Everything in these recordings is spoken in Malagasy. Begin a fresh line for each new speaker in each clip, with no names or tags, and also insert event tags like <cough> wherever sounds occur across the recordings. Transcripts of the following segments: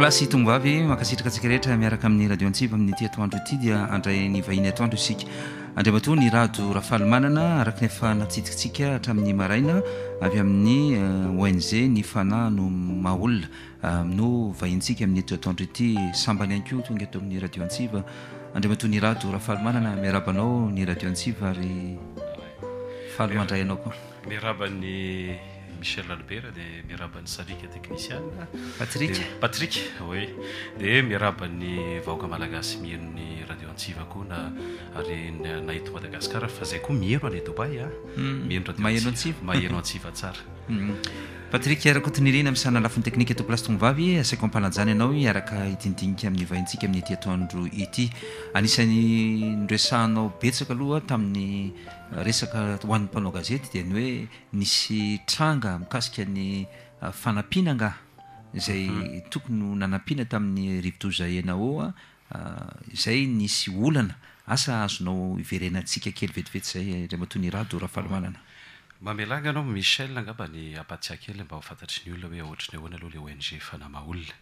lasy toavy makasitraka atsikarehetra miaraka amin'ny radio antsiva amin'ny aty atoandro ity dia anday ny ahinyatoandro istony rao rahfahlmanana arakanefa natsitiktsikahatramin'ny araina ayamin'ny eh, onz ny fana no maono eh, vahintsika amin'ny atatoandrotyabay aoaiy
iosiahiaoytiayaooany ichel albert de miaraban'ny sariky tekhnicianepai patrike oe di miarabany vahoaka malagasy mihenony radio antsiva koa na ary nahito madagasikara fa zay koa mieno any dobay a ieoh mahheno antsiva tsara <laughs> hmm. patrikarako tnyriny amisana
lafin'nyteknikatlasyto aasaiko ampanajana anao arka iindinika amin'nyintsikaamin'nytyatandro yanany drshnaobetsaka aloha tamin'ny uh, resaka hoaniy panao gazety deny hoe nisy tranga mikasikany uh, fanapinanga zay mhm. tokony nanapiana tamin'ny rividozaanaa uh, zay nisy olnaasa azonaoiverenantsika kely vetivety zay ndray eh, mahatoyny radrahafahlmanana
mamelaganao michel angamba ny apatsiakely mba hfantatry ny olona hoe ahoatriny ahoana aloha la ong fanama ola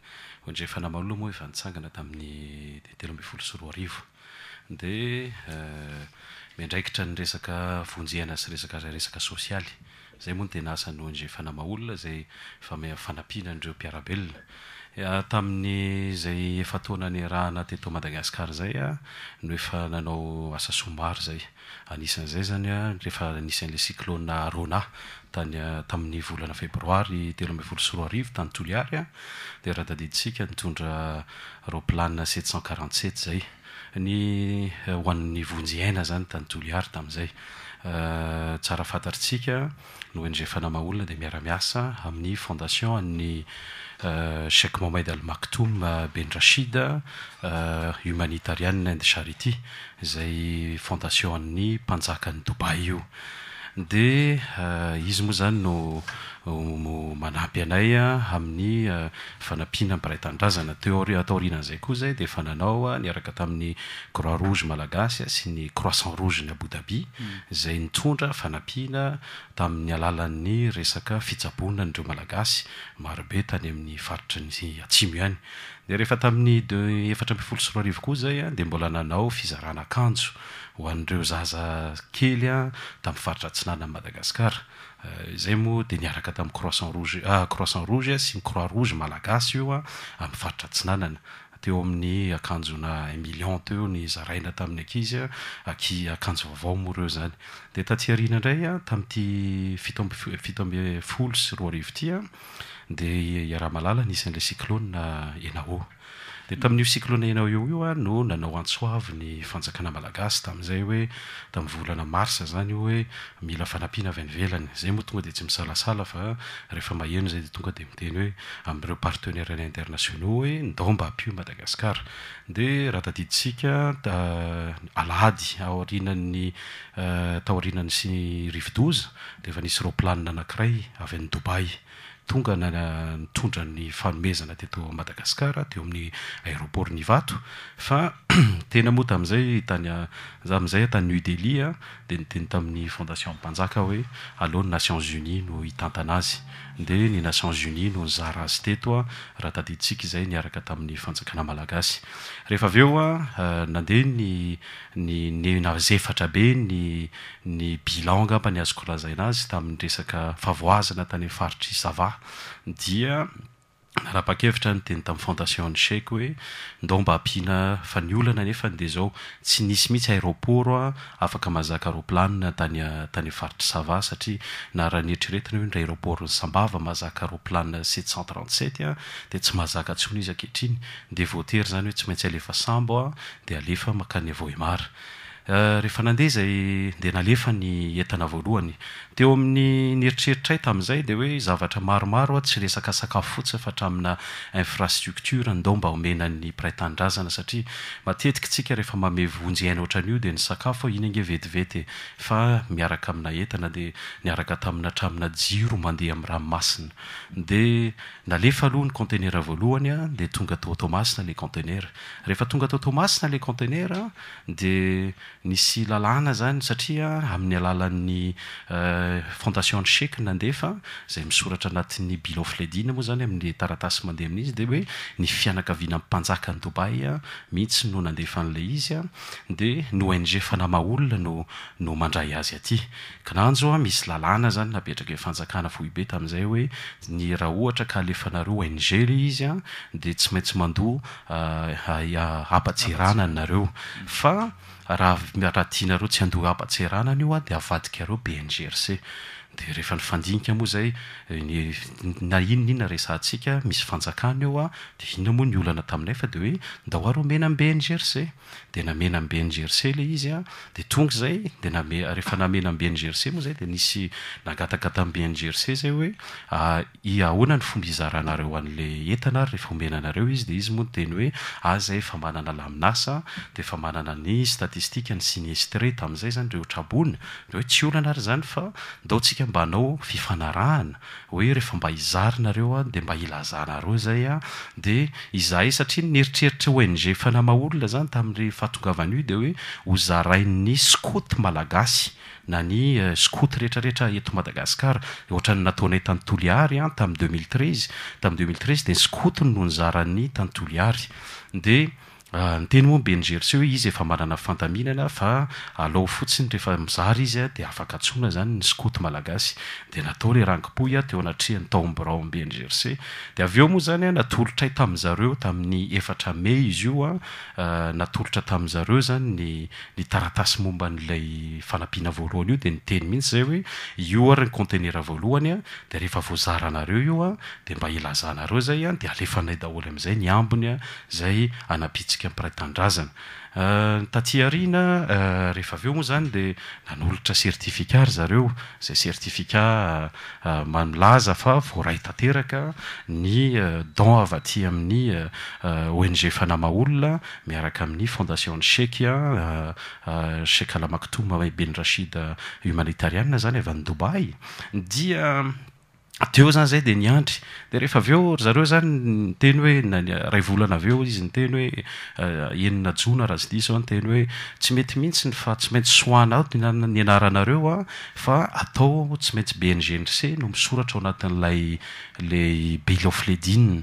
ong fanamaolna moa hoe vanitsangana tamin'ny telo ambyy folo soroaarivo de eh, mindraikitra ny resaka vonjehana sy resaka a resaka sosialy zay moa notenasan'ny ong fanama ola zay fa mefanapihina andreo mpiarabeloa Eh, tamin'nyzay efatonany rahana teto madagasikar zaya ah, no efa nanao asa somary zay anisan'zay zany ah, reefa nisan'la ylôa rna tany ah, tamin'ny volana febroary telo amy volo syroarivo tany oliaryaderaha dadidisika nitondra ropla stentts zaytanyaaolna de miaramiasa amin'ny fondation ny chak euh, motmayd almaktom euh, ben rachide euh, humanitarianeande shariti zay fondation an'ny mpanjakaany doubay io de eh, izy moa zany no manampy anaya ah, amin'ny eh, fanapiana mpiaraytandrazana te- ataoriananzay koa zay de fa nanao a ah, niaraka tamin'ny grois rouge malagasy ah, sy ny croissant rouge ny aboutabi mm. zay nitsondra fanapiana tamin'ny alalan'ny resaka fisaboina y dreo malagasy marobe tany amin'ny faritra ny atsimo ihany de rehefa tamin'ny d efatra ampi folo soroa arivo koa zaya de mbola nanao fizarahna akanjo hoan'dreo zaza kely a tami'y faritra tsinanany madagasikara zay moa de niaraka tamin'y croissan roge croissant roge a sy ny crois rouge malagasy io a am'y faritra tsinanana teo amin'ny akanjo na un million teo ny zaraina tamin'ny ankizy a aki- akanjo vaovao mo ireo zany de tatiariana indray a tami'ity fitomby- fito amby fol sy roa arivitya de iaraha malala nisan'la cyclone a enaa tamin'n'io cyclona ianao io io a no nanao antsoavy ny fanjakana malagasy tam'izay hoe tamn'y volana marsa zany io hoe mila fanampiana avy any velany zay moa tonga de tsy misalasala fa rehefa maheno zay de tonga de miteny hoe am'ireo partenairay internationa hoe ndamba api madagasikara de raha tadiditsika alady aorinan'ny eh, taorinan'ny si rivi doza de efa nisy ro planina anankiray avy an'ny dobaiy tonga na nitondra ny fanomezana ty to madagasikara teo amin'ny aéroport nivato fa <clears throat> tena moa tamizay tanya za amizay ah tany nuit deli a de niteny tamin'ny fondation am panjaka hoe aleohan'ny nations unis no hitantanazy de ny nations unia noho ny zara azy teto a raha tadintsika zay niaraka tamin'ny fanjakana malagasy rehefa avy eo a euh, nandeha ny ny ny nazefatra be ny ny bilan ngamba ni hazokolazainazy tamin'ny resaka fahavoazana tany y faritry zavah dia rahapakevitra no teny tamin'y fondation ny chek hoe ndao mba ampina fa ni olana nefa nde zao tsy nisy mihitsy aéroport a afaka mazaka roplan tanytany varitry sava satria na raha neritriretina hoe ndra aéroport ny sambava mazaka roplana setcent trent set a de tsy mazaka ntsony izy akehtriny de voatery zany hoe tsy maintsy alefa samb deaeaakay oarehefa euh, nande zay de nalefa ny entana voalohany teo amin'ny neritreritray tami'izay de hoe zavatra maromaro a tsy resaka sakafo fots fahtrainainfrastructurndomba omenanyi saaaetksika rehfa amenjyanoa a'io deakafo iny ngeetietmiaraka e. aminaena deniaraka taminarainaimandeh my ramainade aefaaloha ny contenera valohanya de tonga taotomasna leontener rehefa tonga taotao masina la contenera de nisy lalàna zany satria amin'ny alalan'ny eh, fondation-ny chek nandefa zay misoratra anatn'ny bilo fledin moa zany amin'ny taratasy mandeha amin'izy de hoe ny fianakaviana ampanjakanydobaya mihitsy no nadefanle izyde no ng anaao nono mandray azy aty kananjoa misy lalàna zany napetraky fanjakana foibe tam'zay hoe ny raha ohatra ka lefanareo ong le izy a de tsy maintsy mandoapatsyranaynareofa ah, ah, ah, raha aratiana reo tsy andoy ampatseranany io a de avadika reo bngrc de rehefa eh, ny fandinika moa zay nainona inona resantsika misy fanjakany eoa de iona moa ny olana taminayfa de oe ndaoaromena bngcde namena ngc le izyadeong zayde reea naena gc moa zay denisy nagataga ta aingc ay oehoananyfombizrnareo ah, an'le etnary rehefaomenanareo izy de izy moateny hoe azay ah, fa manana laminasa deefa manana ny statistika ny sinistré tam'zay zany re traony dehoe tsy oloana ary zany fa ndao ntsika mbanao fifanarahana hoe rehefa mba hizarynareo a de mba hilazahnareo zay a de izahay satria nieritreritra hoenge fanama olona zany tamin'ly fahatongavanyi de hoe hozarain''ny scoote malagasy na ny eh, scooty rehetrarehetra eto madagasikara ohatrany nataonay tanytoliary a tamn' deux mille treizy tam' deu mile treizy de nyskooti nonyzaran'ny tanytoliary de Ah, nyteny moambengerce hoe izy efa manana fantainanafaalao fotsiny rehefamizr izyde afaka tsona zany n alagasyde natao le rangpoa teoanatiantobengrcede aveo moa zany natoitra y tamizareo tamin'nyeatramey izy onatotra ah, tamzareo zany n taratasy momban'lay fanapina valohany io de nteny mihitsy zay oe io ary nyntener valohanyaderehefa voznareo ioade mba lznareo zay a de alefanay daholy am'zay ny ambonyazay anapitsiky amparatandrazana ah, tatiarina ah, rehefa avy eo moa zany de nanolotra sertifikary zareo zay sertifikat ah, mamolaza fa voray tanteraka ny dan avyty amin'ny ong fanamaolna miaraka amin'ny fondation ny chekya chekalamaktoma ma be ny rachide humanitariane zany avy ny dobay dia ateo zany zay de niandry de rehefa avy eo zareo zany ny teny hoe na ray volana avy eo izy ny teny hoe eh, enina jona rahasydis a nyteny hoe tsy mety mihitsiny fa tsy maintsy soanaaotonana nianaranareo a fa atao tsy maintsy beng ndrce no misoratra ao anatin'lay le belofledine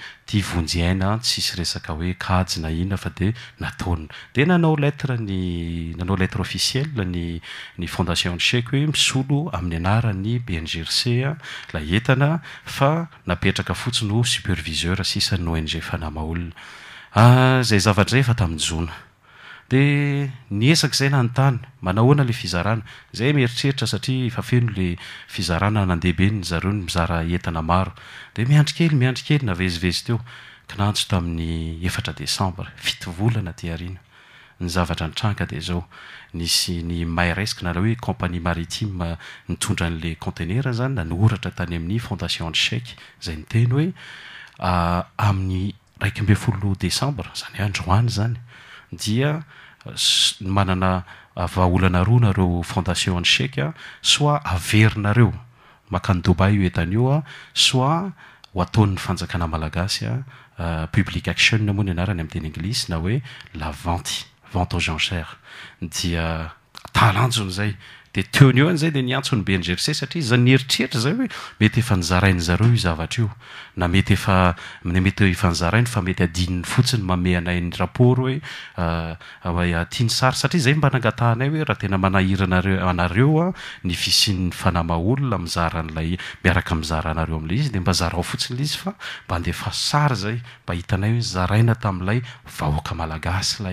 tia vonjy aina tsisy resaka hoe kajy na ina fa de nataona de nanao lettre ny nanao lettre officiel ny ny fondation lchek hoe misolo amin'ny anarany bngrc a la entana fa napetraka fotsi no superviseur sisanny ong fanayma olona ah, zay zavatrzay efa tamin'y jona de niesaky zay na nyntany manao hoana la fizarana zay mieritreritra satria fafeno le fizarana nandehbenny zareo ny mzara entana maro de miandrikely miandrikely navezivezi teo ki nantso tamin'ny efatra decembre fitovolana tiarina nyzavatra ntranka de zao nisy ny mayresikana laa hoe companie maritime nitondra an'la contener zany na nioratra tany amin'ny fondation dchek zay nyteny hoe ah, amin'ny raiky mbe folo décembre zany androany zany dia smanana avaolana ah, roa nareo fondation en chek a soit averinareo makandobai etanyio a soit ho ataony 'ny fanjakana malagasy a ah, public action amoa ny anarany am' teny englise na hoe la vante vente augencère dia atalanjony ah, zay de teony eo any zay de niantsony be ngerce satria za niheritreritra zay hoe mety efa nizaraina zareo izavatra io na mety efa ne mety efa nizarainy fa mety adininy fotsiny mame anayny rapport hoetiany ah, ah, sary satria zay mba anangatahnay hoe raha tena manahiry nareo anareo a ni fisinny fanamaolona mzaran'lay miaraka mzara anareo am'lay izy de mba zarao fotsiny la izy fa mba ndefasary zay mba hitanay hoe nzaraina tami'lay vahoaka malagasy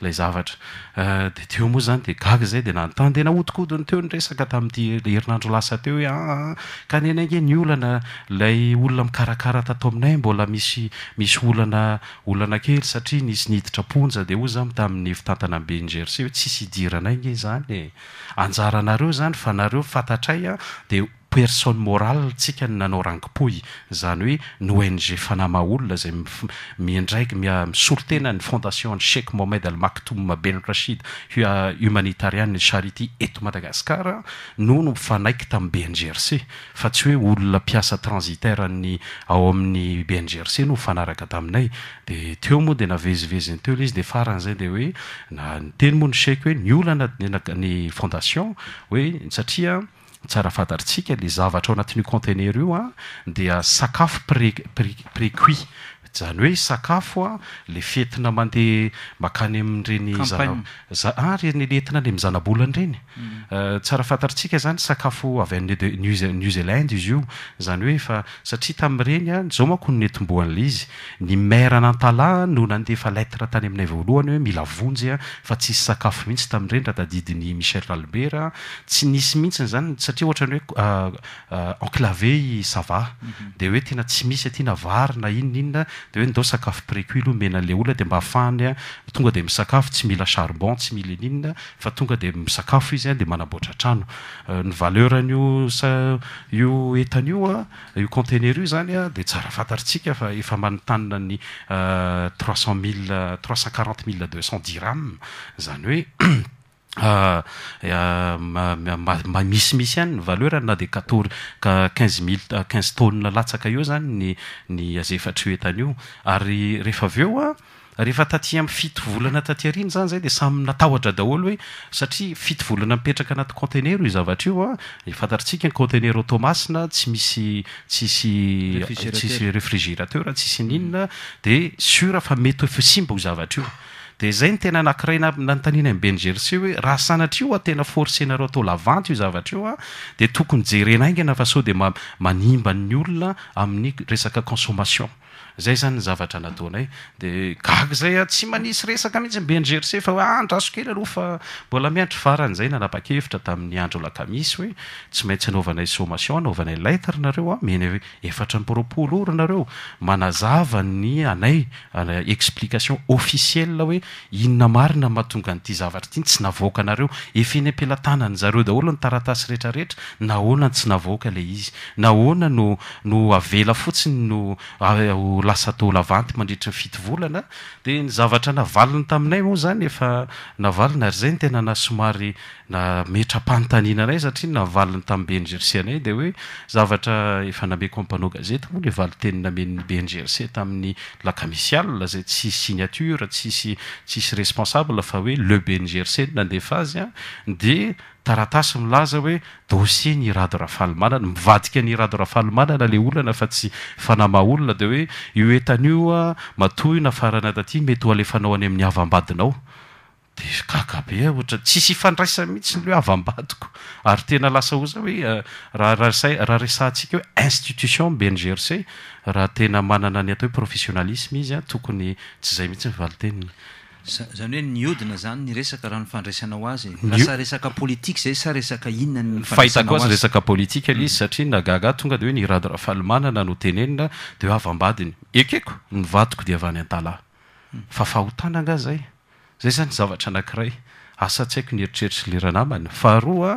lalay zavatra Eh, de teo moa zany de gagy zay de na notandehna hodikodiny teo nyresaka tamidy- herinandro lasa teo hoe aa ah, ah, ka nynaynge ni olana lay olona mikarakara tatao aminay mbola misy misy olana olana kely satria nisy nihiditra mponja de oa za tamin'ny fitantana ambe indreri se hoe tsisy hidiranaynge zany e anjara anareo zany fa nareo fantatra ay a de personne moral tsika nanao rangipoy zany hoe ny ong fanamah olona zay mindraiky mia- misolo tena ny fondationny chec momed almakto ben rachid ahumanitarianny charitie eto madagasikar noho no mifanaiky tamin'y bngrc fa tsy hoe olona piasa transitaire ny ao amin'ny bngrc no mifanaraka taminay de teo moa de navezivezi ny teolo izy de farany zay de hoe na ny teny moa ny chek hoe ni oloanana ny fondation hoe satria tsara fantatritsika le zavatra ao anatin'io contener io a ah, dia sakafo prépr pré cuit zany hoe sakafo a le fetina mandeh makany amirenyyentina ah, nly m zanabolany reny mm. euh, tsara fantatrtsika zany sakafo avy an'ynew zélande izy io zany hoe fa satria tamrenya zao makonnetmboanle izy ny mrnatal no nandefaletre tany aminay voalohany hoe mila vonjya fa tsy isy sakafo mihitsy tamireny raha dadidiny michel ralber tsy nisy mihitsyny zany satriaohatrany hoeenae euh, euh, mhm. de hoe tena tsy misy atynavarina inna inona de hoe ndao sakafo précui lo ha mena an'ley oloa de mba hahafahany a tonga de misakafo tsy mila charbon tsy mila ininina fa tonga de misakafo izy e de manamboatra trano eh, ny valeur an'io sa io entan'io a io contener io zany a de tsara fantatratsika fa efa manotanina ny eh, trois cent mille trois cent quarante mille deux cent dirame zany hoe <clears throat> amisy ah, misy anyny valeur na de katory ka quinze mille ah, quinze tone latsaka eo zany nyny azefatra oentany io ary rehefa aveoa ah, rehefa taty m fitovolana tatya riny zany zay de samy natahotra daholo hoe satria fitovolana mipetraka anaty contenera o zavatra ioa e fantatratsika ny contener automasina tsy misy tsisy tsisy refrigérateur tsisy ninona de sura fa mety fe simba ho zavatra io de zay ny tena nakirayna nanontaniana imbeny geritse hoe raha sanatra ioa tena forseanareo atao lavanty io zavatra io a de tokony jerenaingy na fa sao de ma- manimban'ny olona amin'ny resaka consommation zay zany ny zavatra nataonay de kak zaya tsy manisy resaka mihitsy ny bengerce fa oe ah, andrasokely aloha fa mbola miantry farany zay nanapakevitra tamin'ny andro lakamisy hoe tsy maintsy anaovanay somation naovanay leitr nareoa menyhoe efatra mpropoloro nareo manazava ny anay explication officiel hoe inona marina mahatonga n'ity zavatra tyny tsy navoaka nareo efeny ampilatanany zareo daholo nytaratasy rehtrarehetra na hoanany tsy navoaka le izy na hoana nono avela fotsiny no lasa talovanty mandretry nyfitovolana de ny zavatra navaliny taminay moa zany efa navalina ary zay y tena nasomary na metra ampanontaniana ray satria na valiny tamin'y bengrc nay de hoe zavatra efa nameko ampaneao gazeta moa la valiteny namen'ny bngrc tamin'ny lakamisy alna zay tsisy signature tsisy tsisy responsable fa hoe le bngrc nandefa azy a de taratasy milaza hoe dosier ny rado rafalymanana mivadika nyrado rafahlymanana le olana fa tsy fanama olona de hoe io entan'ioa matohy nafarana daty mety ho alefanao any amin'ny havambadinao deaabe ohatra tsisy ifandraisa mihitsy ny leh avambadiko ary tena lasa oza hoe eh, aharaha resantsika hoe institution bengerce raha tena manana ny atao hoe professionnalisme izy a tokony tsy zay mihitsy nivaliteniny zanyoena
zanyreakhaeaysaeinfahitao azy resaka
politikan izy mm. satria nagaga tonga de hoe niradorahfaly manana notenenina dehoe avymbadiny ekeko nyvatoko de avany antalfafahotnanga mm. zay zay zany zavatra anankiray asatsy haiko niheritreritry leranamany faharoa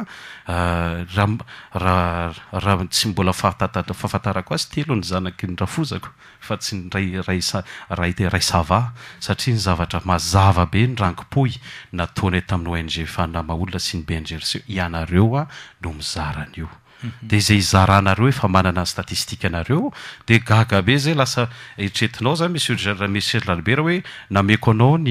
raharah raha tsy mbola fahatata- fahafantarako azy teloh ny zanaky ny rafozako fa tsy nray raysa raha ite ray savaha satria nyzavatra mazava be nrangim-poy nataonay ta amin'ny ho indrefanama olona sy ny beindreritseo ianareo a ah, no mizarany io de izay zarahnareo efa manana y statistike anareo de gaga be zay lasa etretinao zany monieurgmonsieur lalbert hoe nameko anao n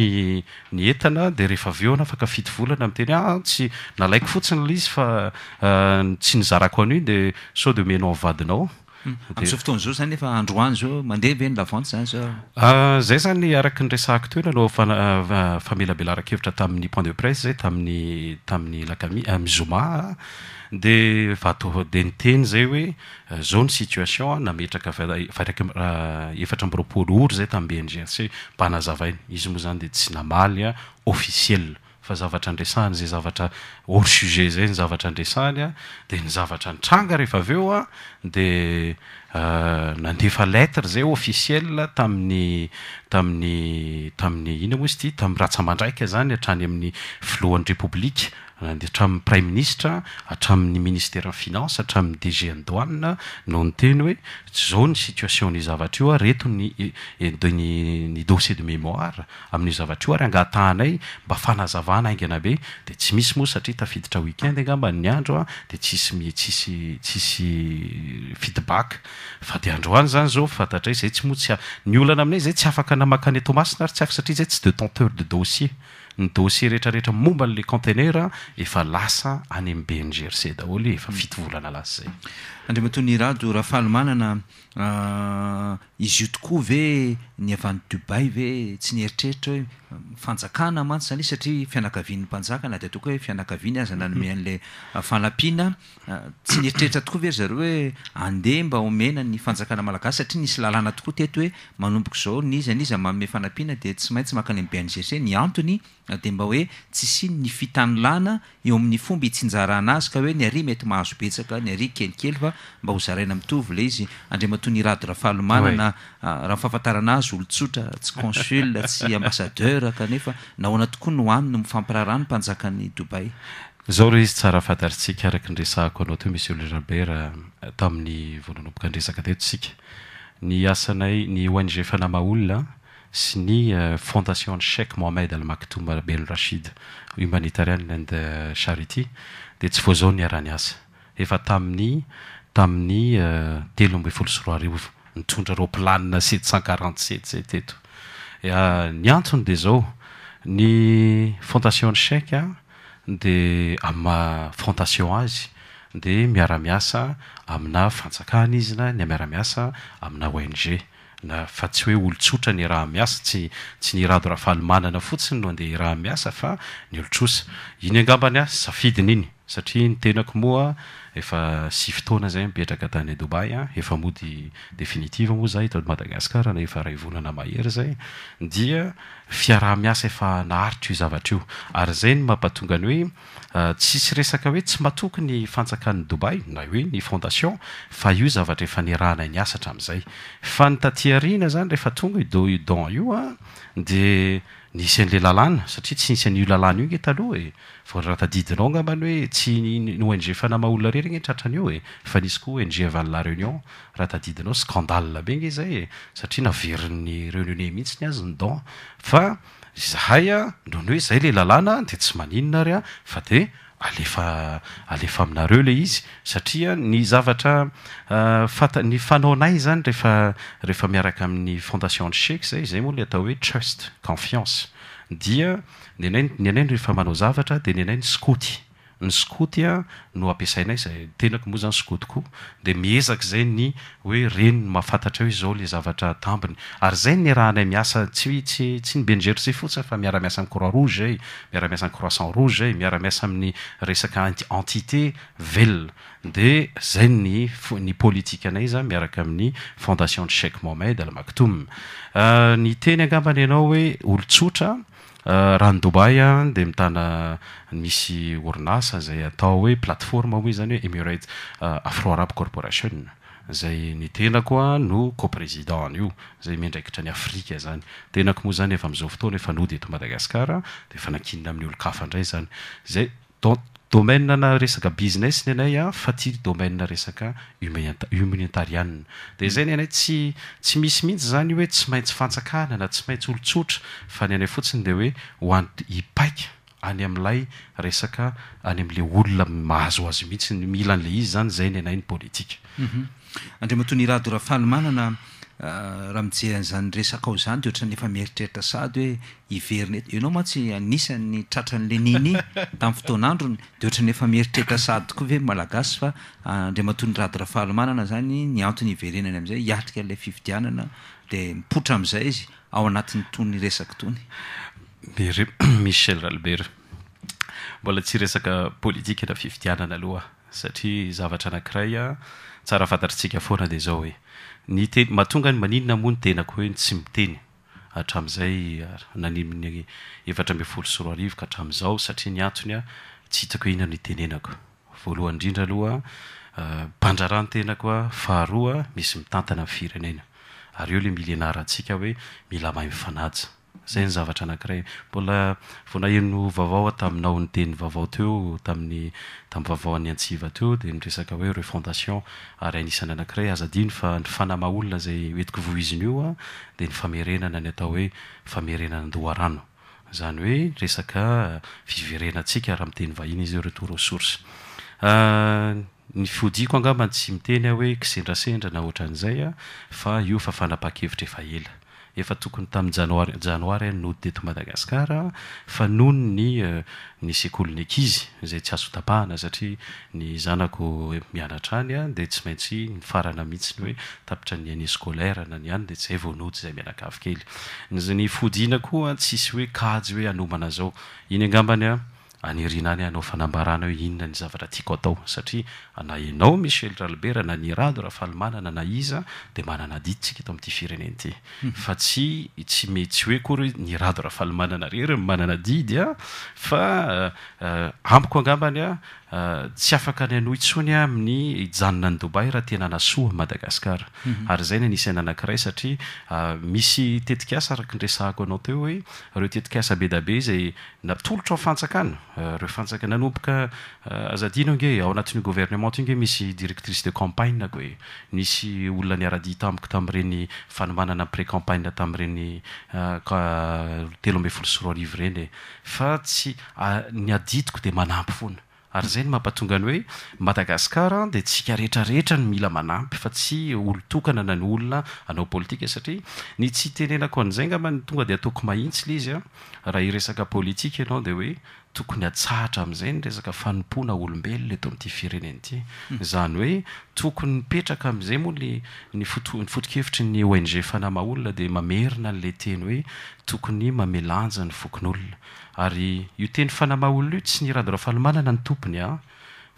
ni entana de rehefa veoana afaka fito volana amteny atsy ah, nalaiko fotsiny la izy fa ah, tsy nizarako ani de sao de menao vadinaozzaoezay hmm. zany ah, araka nyresaako toena anao fa famelabelarakevitra tamin'ny point de presse zay tamin'ny tamin'ny lakami mzoma de vato- de niteny zay hoe euh, zao ny situation nametraka fraika efatra mropolyory zay tam'y bngrc mba anazavainy izy moa zany de tsy namaly a officiel fa zavatra andresahany zay zavatra or sujet zay ny zavatra andresahanya de nyzavatra ntranga rehefa aveoa de euh, nandefa lettre zay officiel tamin'ny tamin'ny tamin'ny iny moa izy ity tamy ratsa mandraika zany atrany amin'ny filohan'ny republike y eh, atramin'y prime ministre atramin'ny ministere finance atramin'y dg andoane no ny teny hoe zao ny situation ny zavatra io a reto nyny eh, dossier de memoire amin'yo zavatra io ary angatahanay mba fanazavana ainganabe de tsy misy moa satria tafiditra weekend agnamba ny andro a de tsisy mi tsisy tsisy feedback fa de androany zany zao fantatra y zay tsy moa tsy ny olana aminay zay tsy afaka namahkane tomasina ary tsy ako satria zay tsy de tenteur de dossier ny dose rehetrarehetra momba n'le conteneur efa lasa any am' benger cay daholy efa fitovolana lasy zay andre mato ny radahafahaaizy euh, io
tokoa ve nyavany dubay ve tsy nyeritreritra hoenamantsyzany euh, satria fnanny nanad atko hoe fan aatsyneritreritra tooa ereemaas satria nsy natooa tehoe manmboao nizniz manome fanapina de tsy maintsy makaambenzeritrenanyde euh, mba oetsisy nineoain'nyfombaiinjzyk oen ar mety mahazoek arkeiely mba hozaraina mitovyle izy andria ma toy ny rad ra fahalomanana raha fafantaranaazy olontsotra tsy consul <laughs> tsy ambassadeur kanefa nahoana tokoa no oani no mifampiraharano mpanjakan'ny dobay
zao loha izy tsara afahandaritsika araky nyresahako anao toy minsele rabert ah, tamin'ny vonanoboka n resaka tetonsika ny asanay ny oing fanamaol sy ny ah, fondation n cheq momede almaktoma ben rachid humanitarin inde ah, chariti de tsy vo zao nyaraniasa efa tamin'ny tamin'ny euh, telo mboe folosoro riova nitondra reoaplania sept cent quarante set zay teto ny antony de zao ny fondation ny cheka de ama fondation azy de miaramiasa amina fanjakana izy na ny miaramiasa amina ong na fa tsy hoe olotsotra ny raha miasa tsy tsy nirado raha fahalimanana fotsiny no nde raha miasa fa ny olotrosa iny angambany ah safidiny iny satria ny tenako moa efa sy fotoana zay mipetraka tany dobaya ah, efa mody definitiva moa zay taoy madagasikar na efa ray volana mahery zay dia fiarah miasa efa naaritra io zavatra io ary zay ny mampatongany hoe ah, tsisy rsak hoe tsy matoky ny fanakanny bay na oe ny fondation fa io zavatra efaiha naniasatra amzayfa nna zany rehfatonga di an ioa ah, de nis an'le lalàna satria tsy isyan'io lalàna io gnytaloa e varaha tadidinao gngamany hoe tsy ong fanama olona re regny tratranyo e fa nisyko ng avanla réunion raha tadidinao scandalebe ngy zay e satria naverin'ny renione mihitsy ny azony dan fa zahay a nohony hoe zay le lalàna de tsy maninonarea fa de alefaalefa aminareo le izy satria ny zavatra euh, fat-ny fanao nay zany refarehefa miaraka amin'ny fondation dchek zay zay moa le atao hoe trust confiance dia ny anay ny anayn rehefa manao zavatra de ny anay ny skooty ny skotya no ampiasainay zay tenako moa zany skooty ko de miezaka zay ny hoe renyny mahafantatra o zao le zavatra tambiny ary zay ny raha nay miasa tsyi sy tsy nybendgerit say fotsiny fa miara-miasa amy croit roge ey miara-miasa ay croissant rouge ey miaramiasa amin'ny resak -entité vela de zay nfny politike anay iza miaraka amin'ny fondation d chek momade lmatny ah, teny angambany anao oeoota Eh, raha ny dobaya de mitana misy orinasa zay atao hoe plateforma moie zany hoe emurates eh, afrorape corporation zay ny tenakoa no coprésident -ny io zay mindraikitra ny afrika zany tenako moa zany efa mizao fotoany efa no dy eto madagasikara de fa nankinina amin'ny olo kafa indray zany zay on domain na resaka business ny anay a fa tia domaina resaka humant- humanitariana de zay ny anay tsy tsy misymihitsy zany hoe tsy maintsy fanjakana na tsy maintsy olotsotra fa ny anay fotsiny de hoe hoany- hipaika any am'lay resaka any am'lay olona mahazo azo mihitsyy milan'le izy zany zay ny anay ny politikau mhm. andre matoy ny rahadorafaanana Ah, raha
mijeryn'zany resaka ao zany deoatra n efa mieritreritra sady hoe iverina e ienao matsy anisan'ny tratran'la niny tamin'y fotonandrony deohatra nefa mieritreritra sady koa ve malagasy faandre ah, mahato ny radra fahalmanana zany ny antony iverenany am'izay hiatika n'la fividianana de
mipotra am'izay izy ao anat'ny tony resak tonymichel <clears throat> ralbert mbola tsy resaka politikana fividianana aloha satria zavatra anakiray a ah, tsara fantatritsika foana de zao e ny teny- mahatonga ny maninona moa ny tenako hoe tsy miteny atram'izay ah, nanimonyy efatra amy folo soroarivoka hatram'izao satria niantony a ah, tsy hitako ho ina nytenenako voalohany indrindra aloha ah, pandraraany tenako a faharoa misy mitantana mny firenena ary eo le milinaraantsika hoe mila mahay mifanaja zay ny zavatra anankiray mbola voanaheno vavaoa taminao nyteniy vavao teo taminny tamn'y vaovao an'ny antsiva teo de nyresaka hoe refondation ary anisany anakiray azadiny fa nyfanama olona zay etiky viziny ioa de nyfamerenana ny atao hoe famerenanadoaanzany hoe erenansi raha miteny ahina izyoetork angamba ny tsy miteny ah hoe kisendrasendra naoatran'zaya fa io fafanapaha-kevitra efaea efa tokony tamin'y janoary janoary ny nodi deto madagasikara fa nohono ny euh, nysekoliny ankizy zay tsy azo tapahana satria ny zanako mianatra any a de tsy maintsy nifarana mihitsyny hoe tapitra ny ane skolara na ny any de tsy zay voanoty zay mianakafokely zny fodiana koa tsisy hoe kajy hoe anomana zao iny angambany a anirianany anao fanambarana hoe inona ny zavatra tiako atao satria na inao michel ralbert na nirado raha falemanana na iza de manana didyntsika eto ami'ity firenenyty hmm. fa tsy tsy metsy hoe koa reho nirado raha falemanana re reo manana didy a ah. fa eh, eh, ampiko angambany a ah, tsy afaka nyanotsony amin'ny jaoa nybay rah tena nasomadagasar mhm. ary zay n anisana anakiray saria ah, misy tetikasa arak nrahko anao teoereotetiaasa be dabe zaynaootra fna ah, reofannanokaazaanaonge ah, aoanatinyho gouvernement tonge misy directrice de campaneko e nisy olona niaradi tamiko tamreny fanomanana pré campan tamrenyteloam flosr eny e. tsy nik deampy foana ary zay ny mampatonga any hoe madagasikara de tsikarehetrarehetra ny mila manampy fa tsy olotokana na ny olona anao politikua satria ny tsy htenenako an'izay ngamany tonga de ataoko maitsy la izy a raha iresaka politika ianao de hoe tokony atsahatra am'izay nresaka fanompona olombelola eto amity fireneny ty hmm. zany hoe tokony ipetraka am'izay moa ly ny-fotokevitry ny ong fanama olona de mamerina nla teny hoe tokony mamelanja ny vokon' olona ary io teny fanama olona io tsy niradorafalymanana ny tompony a ah.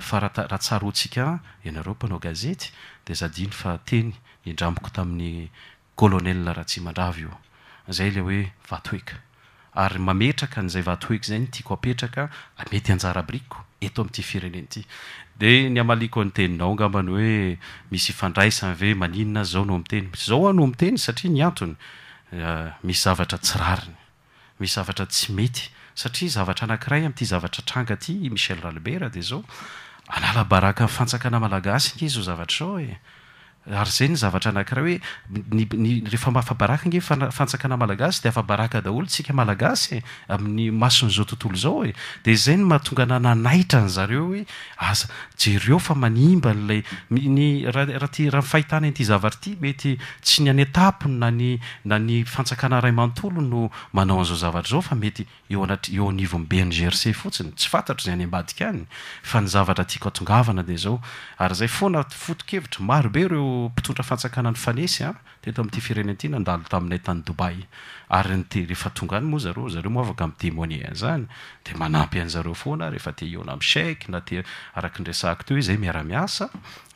fa harahatsaroantsika ianareo mpanao gazety de zadiny fa teny indramoko tamin'ny kolonel raha tsy mandravy io zay le hoe eka ary mametraka n'izay vatoeky zany tiako apetraka mety anjara briko eto am'ity firenenyity de ny amaliko any teninao angambany hoe misy ifandraisany ve maninna zao no ami teny zao ano ami teny satria niantony eh, misy zavatra tsyrariny misy zavatra tsy mety satria zavatra anakiray am'ity zavatra tranga ty michel ralbera de zao alalabaraka fansakana malagasikyi zao zavatra zaoe ary zay ny zavatra anakiraha hoe nny rehefa mhafabaraka nge fafansakana malagasy de afabaraka daholo tsika malagasye amin'ny mason'zao tontolo zao e de zay ny mahatonga nananaitra n' zareo hoe aza jereo fa manimban'lay ny rraha t raha mifahitanaanyity zavatra ty mety tsy ny an atapo na ny na ny fansakana ray amanntolo no manao an'zao zavatra zao fa mety eo anatry eo anivon bengrc fotsiny tsy fantatro zay any ambadika any fa ny zavatra tiako atongavana de zao ary zay foana fotonkevitra marobe reo mpitondra fantsakana ny fanesy a ah, teto am'ity fireny aity nandalo taminay tany dobay ary nyte rehefa tonga any moa zareo zareo moa avaka mte mone an zany de manampy an'zareo foana rehefa te iona am'chaky na te araky n resako to ho zay miara-miasa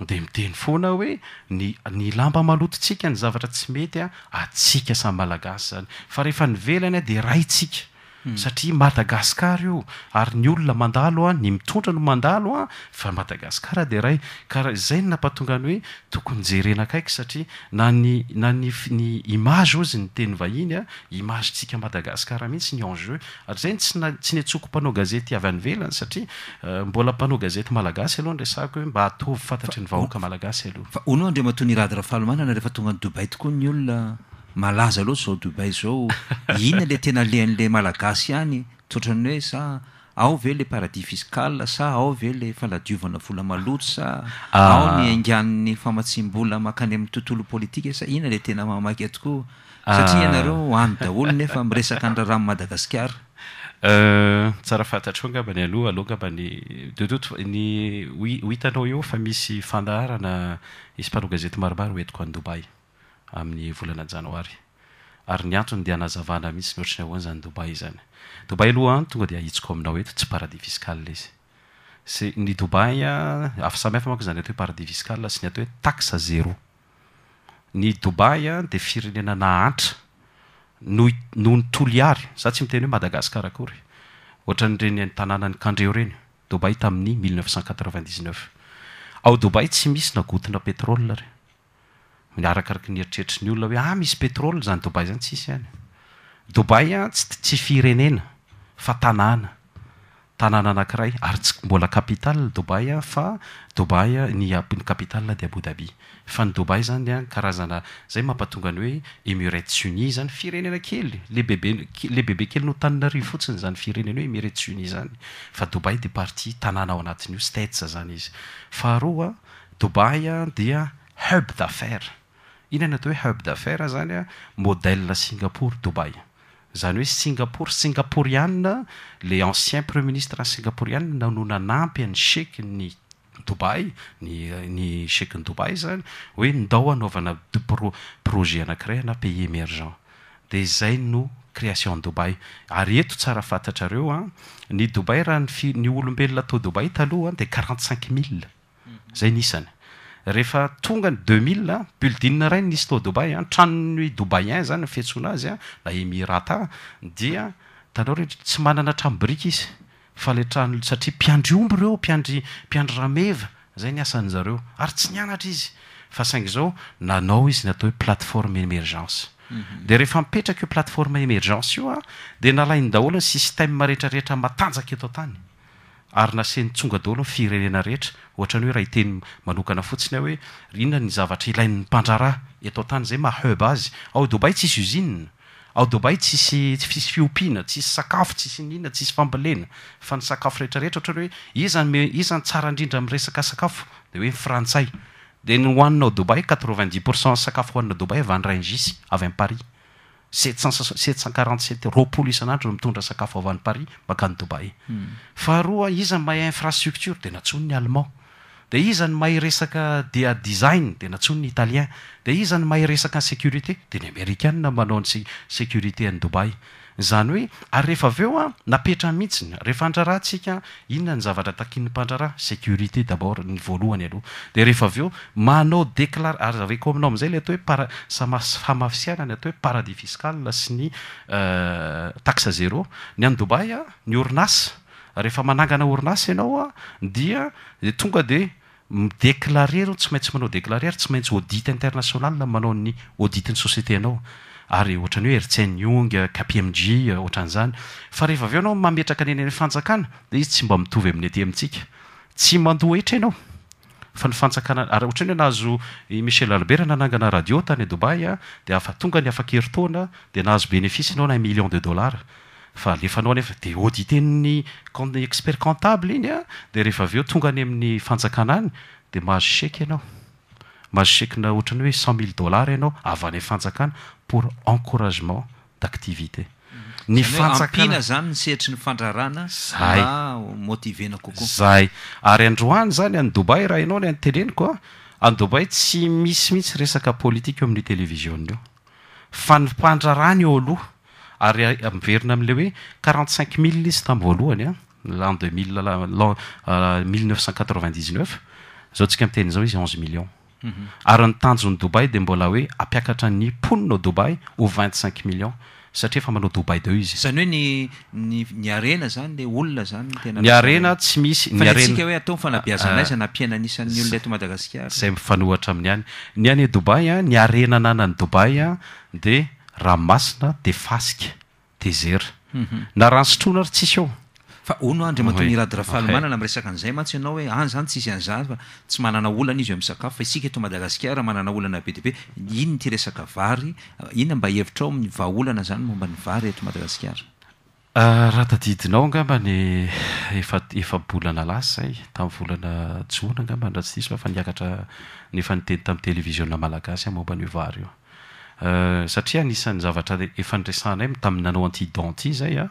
de miteny foana hoe ny- ny lamba malototsika ny zavatra tsy mety a ah, atsika samy malagasy zany fa rehefa nivelany a ah, de raitsika Hmm. satria madagasikara io ary ny olona mandalo a ny mitondra no mandalo a fa madagasikara de ray karaha zay ny nampahatongany hoe tokony jerenakaiky satria na ny na nyf ny image ozy nyteny vahiny a image tsika madagasikara mihitsy ny anjeu ary zay ny tsy na tsy ny atsoko mpanao gazety avy any velany satria euh, mbola mpanao gazety malagasy aloha ndresako hoe mba ataovy fantatry ny vahoaka malagasy
alohaaonodadaaafatonganbatokonyolna malaza aloha zao dobay zao <laughs> iona le tena lean'le malagasy hany tsotrany hoe sa ao ave le paradis fiscal sa ao ave le faladiovana vola maloto sa ah. ao ny angian'ny famatsim-bola makany amin'ny tontolo politika sa iina le tena mamaky toko ah. satria ianareo
any daholo nefa miresaka an raran'y madagasikara <laughs> euh, tsara fantatr oa ngabany aloha aloha gabany detot ny i- ho hitanao io fa misy fandaharana isy parogazety maromaro etiko any dobay amin'ny volana janoary ary ny antony de hanazavana mihitsy nohatra ny ahoany zany dobay zany dobay aloha a tonga de ahitsiko aminao eto tsy paradis fiscale izy sy ny dobay a afasamyhafa manko zany ata hoe paradis fiskal sy ny atao hoe taxa zero ny dobay a de firenenana hantra nono nytoliary za tsy miteny hoe madagasikara akory ohatran'reny n tanànany kandreo reny dobay tamin'ny mille neuf cent qtrevit dixneuf ao dobay tsy misy nagotina petrôlre arakaraky nieritreritry ny olona hoe a ah, misy petrole zany dobay zany tsisy any dobay a tsy firenena fa tanàna tanàna anankiray ary tsyk mbola kapital dobaya fa dobaya ny kapital de aboudabi fa ny dobay zanya karazana zay mampatongany hoe émuret suni zany firenena kely lble bebe kely no taninario fotsiny zany firenena hoe émuret suni zany fa dobay de partie tanàna ao anatin'io states zany izy faharoa dobaya dia heb d'affaire ina ny atao hoe heb d'affaire zany a modele singapore doubay zany hoe singapoure singapore ihanina le ancien premer ministre raha singapoure ihanna nanona anampy ny seqy ny doubay ny ny shekny dobay zany hoe ndao anaovana pro-projet anakiray na pays émergent de zay no création dobay ary eto tsara fantatrareo a ny doubay raha nfiny olombelona tao dobay taloha a de quarante cinq mille mhm. zay nisany rehefa tonga ny deux mile bullidina rayny nistoa dobay a trano ny doubayen zany fehtsoanazy a na emirata dia tanao rehetry tsy manana htramy briqua izy fa le trany satria mpiandry omby ireo mpiandry mpiandry rameva zay ny asan'zareo ary tsy nianatra izy fa saingy zao nanao izy n atao hoe plateforme émergence mhm. de rehefa mipetraky hoe plateforme émergence ioa de nalainy daholo y systeme marehetrarehetra matanjaka etao tany ary nasen'ny tsonga daolo ny firenena rehetra ohatrany hoe raha iteny manokana fotsiny hoe rina ny zavatra ilainyny mpandrara etao tany zay maheub azy ao dobay tsisy usine ao dobay tsisy fisy fiompiana tsisy sakafo tsisy nina tsisy fambalena fa ny sakafo rehetrarehtra ohatra ny hoe izany m i zany tsara indrindra ami'y resaka sakafo de hoe y frantsay de ny hohanina ao dobay quatrevingt dix pourcent sakafo hoanina ao dobay avy ny rangus avy am'y paris seten sept cent quarante sept roapolo isanandro no mitondra sakafo avy an'y paris mbaka any doubay hmm. faharoa izany mahay infrastructure de nantsoy ny allemand de izany mahay resaka dia design de nantsony ny italien de iza ny mahay resaka an sécurité de ny amerikana manao nys- sécurité any dobay zany hoe ary rehefa avy eo a napetra mihitsiny rehefa andrarahantsika inona ny zavatra takinny mpandra ra sécurité d'abord ny voalohany aloha de rehefa avy eo manao deklar ary zaveko aminao am'izay la atao hoe par samafamafisiana ny atao hoe paradis fiscal sy ny euh, taxe zero ny andobaya ny hornasa rehefa manangana hornasy ianao a dia de tonga de midéclarer tsy maintsy manao déclarery tsy maintsy audite international manao ny auditeny sociétéanao ary ohatran'ny hoe heritsanionga kpmg oatran'zany fa rehefa av eo enao mametraka nenyy fanjakana de izy tsy mba mitovy amin'ny aty amitsika y aofa fa aryoa'y hoe nahazo michel alber nanangana radio tany dobay a de afa tonga ny afaka heritona de nahazo benefisy nao nay million de dollar fa lefaanao nefa de auditeny expert cmtable iny a de rehefa aveo tonga any amin'ny fanjakana any de mahazo sek enao mazosekina ohatrany hoe cent mille dollar ianao avany fanjakana pour encouragement d'activité nzay ary androany zany anbay raha ianao ny anoteneny koa andobay tsy misimihitsy resaka politike eo ami'i télevisionny io fa nyfandrarany eo aloha ary mverina am'le hoe quarante cinq millenisy tamy voalohany a lan de mille euh, mieneufcent qeit ixneuf zao antsika mitenzao izyzm Mhm. ary nytanjo ny dobay de mbola hoe ampiakatra ny poninao dobay a vingt cinq millions satria fa manao dobay deo izy
zany hoe nyny ny arena zany le olona zanytenany arena tsy misy n narenaka hoe atao fanabiaza anaz nampiananisan'ny ololeto
madagasikara zay mifanohatra amin'ny any ny any e dobay a ny arena nana ny dobay a de rahamasina de fasika de zera mhm. na ranysotroana ary tsisy eo fa o no andreamatoyny radrafahalmanana
am' resaka n'izay matsy ianao hoe any ah, zany tsizy anza fa tsy mananaolana izy o am'nsakafo faisika eto madagasikara manana olanabe debe in tin mba heirao molana zany mombanyvary
etoaaahaongambanyeaefabolana ah, laszay e, tami'volanaona ngambay rah tsy s fafa niakatra nyefaniteny tam'ny televiioa malagasy a e, mombanyry ah, satria nisan'ny zavatra efandraisana y tami'nnanao anty danty zay a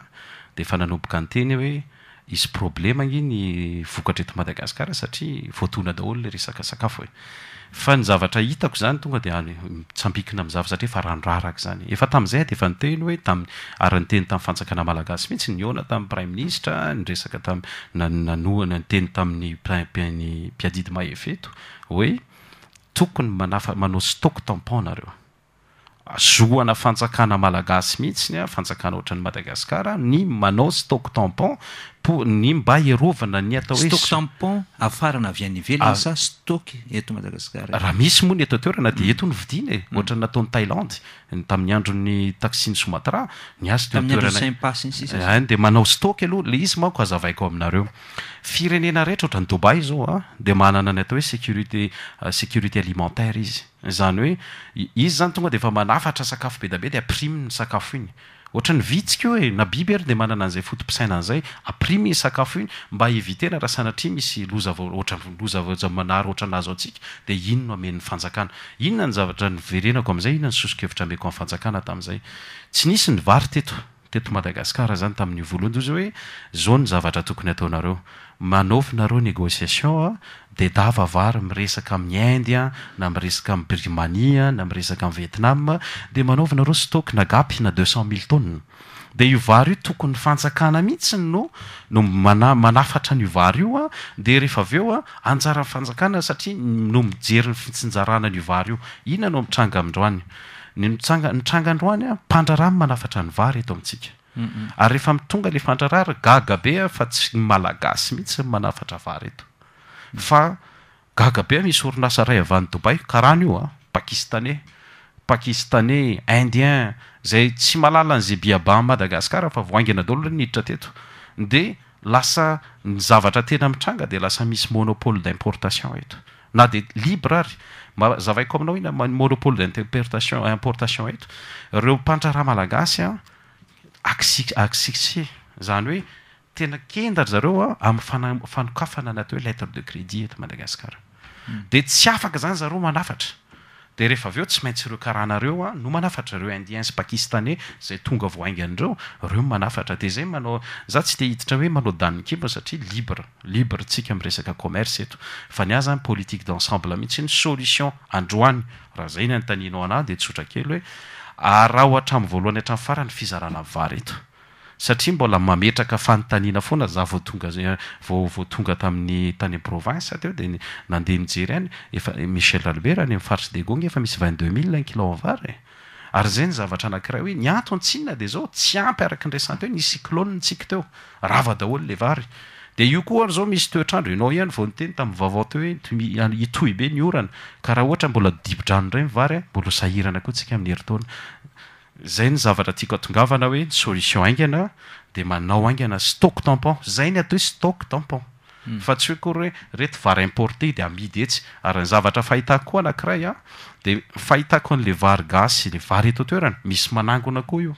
de efa nanomboka nyteny hoe izy problema ny iny vokatra eto madagasikara satria voatoana daholo la resaka sakafo hoe fa ny zavatra hitako zany tonga de any tsambikina am zava satria efa ranoraraka zany efa tam'izay ade efa ny teny hoe tamiy ary ny teny tamn'nyfanjakana malagasy mihitsy ni ona tami'y prime ministre ny resaka tam nananoana ny teny tamin'ny papiy mpiadidy mahefeto hoe tokony manafa- manao stok tempon nareo zoana fanjakana malagasy mihitsiny a fanjakana oatrany madagasikara ny manaosy toko tempon ny mba herovana ny atao oee ah. raha misy moa ny eto toerana de ento ny vidiny e ohatrany nataony thailande tamin'ny androny taxi ny somatra ny azotrnapsn de manao stoky aloha le izy manko azavaiko aminareo firenena rehetra ohatra ny dobai zao a ah, de manana ny atao hoe sécurité ah, sécurité alimentaire izy zany hoe izy zany tonga de efa manafatra sakafo be dabe de aprimeny sakafo iny ohatra ny vitsikao e na biby ery de manana an'izay fotompisaina an'izay apriminy sakafo iny mba evitena raha sanatri misy lozav- otra lozavza manary ohatra anazo antsika de ino no hameny fanjakana inona ny zavatra nyverenako am'izay inona nysosokhevitra ameko ai'nfanjakana tamn'izay tsy nisy ny vary teto teto madagasikar zany tamin'nyovoalohanda zao hoe zao ny zavatra tokony ataonareo manofinareo négociationa de davavary miresaka amin'ny indea na miresaka amy birmani na miresaka amy vietnam de manaovana ro stok nagapyna deux cent mille ton de ior tokonyfanakna mihitsnonoanafatra ny iadeeoaaa'nfnaa satra no mijeryny fitsinjaana nyry o iona no mitranga adro anynytsngtrangandroanya pandrara manafatra nyvar eoamtsikamiga ndraabe fa tsy ay mihitsyanafatrar eo fa gagabe misy orinasaray avany dobai karany ioa ah, pakistanais pakistanais indien zay tsy malala ny zebiaba a'y madagasikara fa voaingana daoloha reo nyhiditra teto de lasa nyzavatra tena mitranga de lasa misy monopoly d'importation ito na de libre ary ma-zavaiko aminao ina-monopole ah, d'importatio importation eto reo pantraraha malagasy a ah, axi- acixe zany hoe tena kendar zareoa am'yfanokafana na ato hoe lettre de crédit eto madagasiar hmm. de tsy afaka zany zareo manafatra de rehefa aveo tsy maintsy reo karahanareoa no manafatra reo indiens pakistanais zay tonga voingan'reo reo manafatra de zay manao za tsy de hititra hoe manao daniny ke vo satria libre libre tsika mresaka commerce eto fa nyah zany politique d'ensemble mihitsyny solution androany raha zay ny anotaninao ana de tsotrakely hoe raha oatramyvolohany hatra'nyfarany fizaranavr e satria mbola mametraka fanotanina foana za voatonga za vvoatonga tamin'ny tany province teo de nandeha mijery any efa michel albert any am'ny farity degony efa misy vi deux milen kilovarye e. ary zay ny zavatra anankiray hoe niantontsinna de zao tsy ampy araka ndraisana teo ny ciklonitsika teo raha va daholo le vary de io koa zao misy toetrandro enao ihany vao noteny tamin'yvavao teo hoe itoy be niorana karaha ohatra mbola dibidrano nray mivary mbola sahirana koa atsika amin'ny heritona zay ny zavatra tiako antongavana hoe nysolution aingyna de manao aingy na stock tempont zay ny ato hoe stock tempont hmm. fa tsy hoe kora hoe rety vary importe de amidy etsy ary ny zavatra fahitako koa anakiray a ah, de fahitako n'le vary gaz sy le vary eto atoerany misy manangona koa io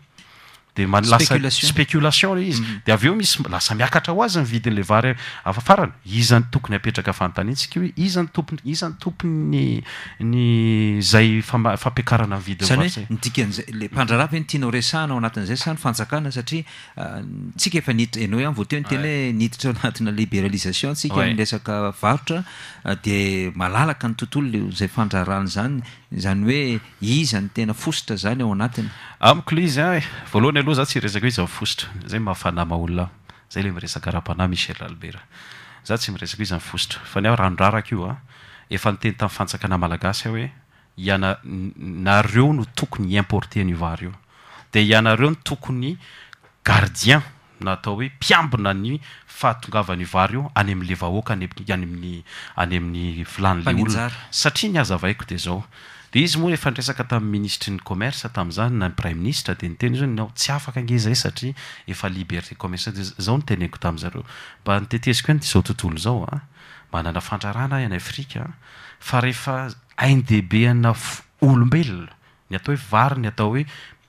de malasaspéculation le izy mhm. de avy eo misy lasa miakatra ho azy n vidynyle vary afafarany izany tokony apetraka fantaninntsika hoe izanytompoy iza ny tomponyny ny zay fam-fampiakarana amiyvidézay
ezadikanzampandraravntianao resahna ao anatin'zay sany fanjakana satria ah, tsika efait anao iavoateon tenaho nititra anatin libéralisation tsika nresaka varotra ah, de malalaka ny tontolo le zay fandrarahny zany zany hoe iza ny tena fosotra zany ao anatiny
amiklizy a voalohany aloha za tsy iresaka ho iza fositra zay mahafanaymaolna zay le miresakra-pana michel albert za tsy miresaka hoiza y fosotra fa nyarandraraka io a efa nyteny tamin'ny fansaka na malagasy ah hoe iana nareo no tokony importeny vary io de ianareo no tokony gardien natao hoe mpiambina ny fahatongavany vary io any am''le vahoaka ay aminy any amin'ny vlan'l olona satria nyazavaiko de zao de izy moa efa ndrasaka tamn'y ministre ny commerce tam'zany na prime ministre de ni tena izy ay nao tsy afaka nge zay satria efa liberté commerce zao noteneniko tam'zareo mba nitetesika hohnyityzao tontolo zao a ah, manana fandrarana any afrika fa rehefa ain dehibe anaf olombelona ny atao hoe vary ny atao hoe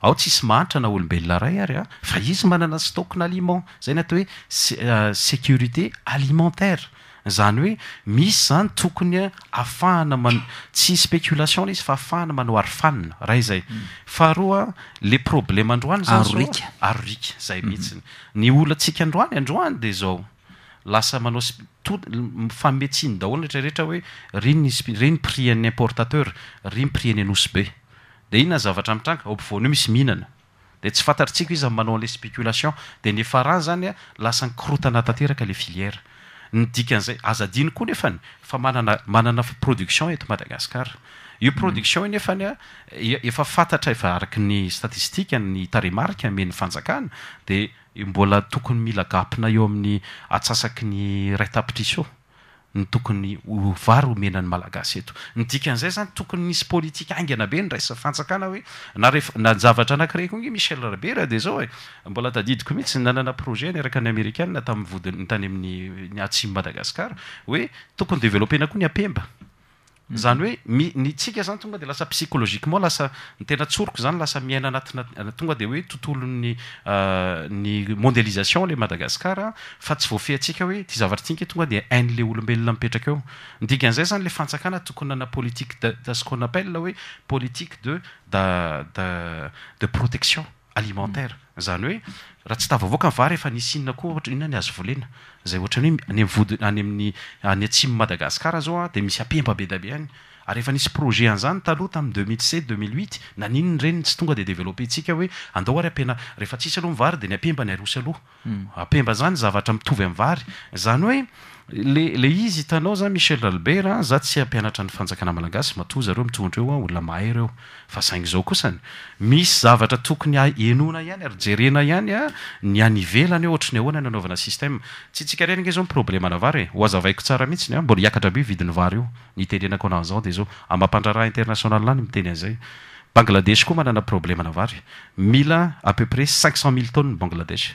ao tsisy mahanitra na olombelona ray ary a ah, fa izy manana sy tokony aliment zay ny atao hoe ssécurité euh, alimentaire zany hoe misy zany tokonya ah, ahafahana manao tsy spéculation izy fa afahana manao ary fanina ray zay hmm. faharoa ah, le probleme androany zay arorika zay mihitsiny ny olo antsika androany androany de zao lasa manao sto fametsiny daholony retrarehetra hoe rnn re ny prix en'ny importateur ryny pri ny anoso be de ino na ny zavatra mitranka o mpivona io misy mihinana de tsy fantatra ntsika izy a manao an'la spéculation de ny faran zany a lasany krote ana tanteraka le filière ny dikan'izay azadiany koa nefany fa manana manana production eto madagasikara io hmm. production in nefany a e-, efa fantatra efaaraky ny statistika ny taremarka men'ny fanjakana de mbola tokony mila gapina eo amin'ny atsasaky ny rayi tapitriso ny tokony ovary homenany malagasy eto nydikan'izay zany tokony misy politika aingna be nyraisany fanjakana hoe na rehefa- na zavatra anakireko igny michel rabera de zao e mbola tadidiko mihitsy nanana projet niaraka any amerikan na tamin'y vodi- ny tany amin'ny y atsimy madagasikar hoe tokony développena koa ny ampemba Mhm. zany hoe mi-ni tsika zany tonga de lasa psycologiquement lasa nytena tsoriko zany lasa miaina anatina tonga de hoe tontolo euh, 'ny ny mondéalisation le madagascar fa tsy voafehantsika hoe ti zavatra tinka tonga de hain' le olombelona mipetraka eo ndikan'izay zany le fantsakana tokony ana politique dada scon appelle hoe politique de d da de protection alimentaire mhm. zany hoe raha tsy tavavoaka nyvary efa nishinona koa ohatra ina ny azo volena zay ohtrany hoe any am'y vodi- any amin'ny any atsimy madagasikara zao a de misy ampemba be da be any ary refa nisy projet anzany taloha tam' deuxmile sipt deuxmille 0huit nanino ny reny tsy tonga de développe ntsika hoe andao ary ampena rehefa tsisy aloh m vary de ny ampemba ny arosy aloha hmm. ampemba zany zavatra mitovy am' vary zany hoe le le izy hitanao za michel albert ah, za tsy ampianatra ny fanjakana malagasy matozareo mitondr eoa ah, olna mahayreo fa sainy zao kosany misy zavatra tokony a ah, enona ihany arjerena ihany a nyanivelany eo ohatr 'ny ahoana anaovana systeme tsy itsikareny ne e. zao iproblema anavary e hoazavaiko tsara mihitsi ny mbo iakatra abe vidinyvary io niitelenako anazao de zao amampandrarah internationalany miteny azay bangladesh koa manana problemanavary e. mila a peu près cincent mille tonne bangladesh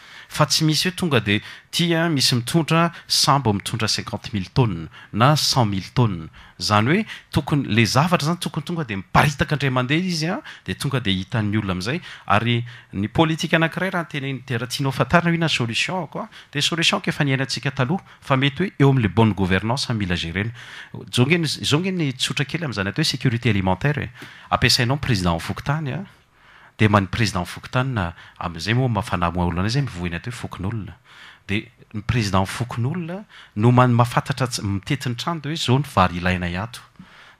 fa tsy misy hoe tonga de tia misy mitondra sambo mitondra cinquante mille tonee na cent mille tonee zany hoe tokony le zavatra zany tokony tonga de miparitaka andray mandeha izy a de tonga de hitan'ny ollo am'zay ary ny politique anakiray raha ntena ny deraha tianao fantarina hoina solution ao koa de solution ke efa niainantsika taloha fa mety hoe eo am'le bonne gouvernance mila gereny zaogeny zao geny tsotra kely am'zany atao hoe sécurité alimentaire e ampiasainao présidentvokotanya de many président ifoky tanyna am'izay moa mafanamoa oloanay zay mivoiny ata hoe fokon' olona de ny président fokon' olona no ma- mahafantatrats mitetiny tranode hoe zao ny vary ilaina iato